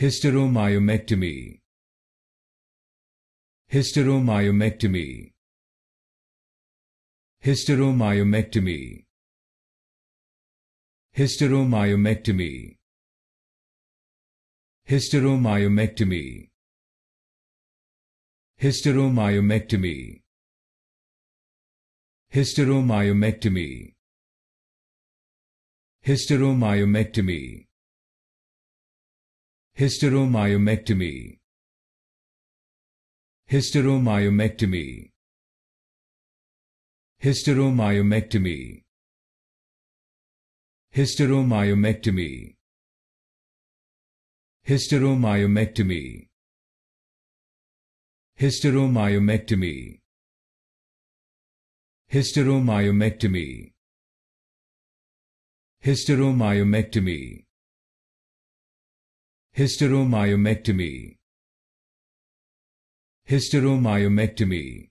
Hysteromyomectomy Hysteromyomectomy Hysteromyomectomy Hysteromyomectomy Hysteromyomectomy Hysteromyomectomy Hysteromyomectomy Hysteromyomectomy Hysteromyomectomy Hysteromyomectomy Hysteromyomectomy Hysteromyomectomy Hysteromyomectomy Hysteromyomectomy Hysteromyomectomy Hysteromyomectomy Hysteromyomectomy. Hysteromyomectomy.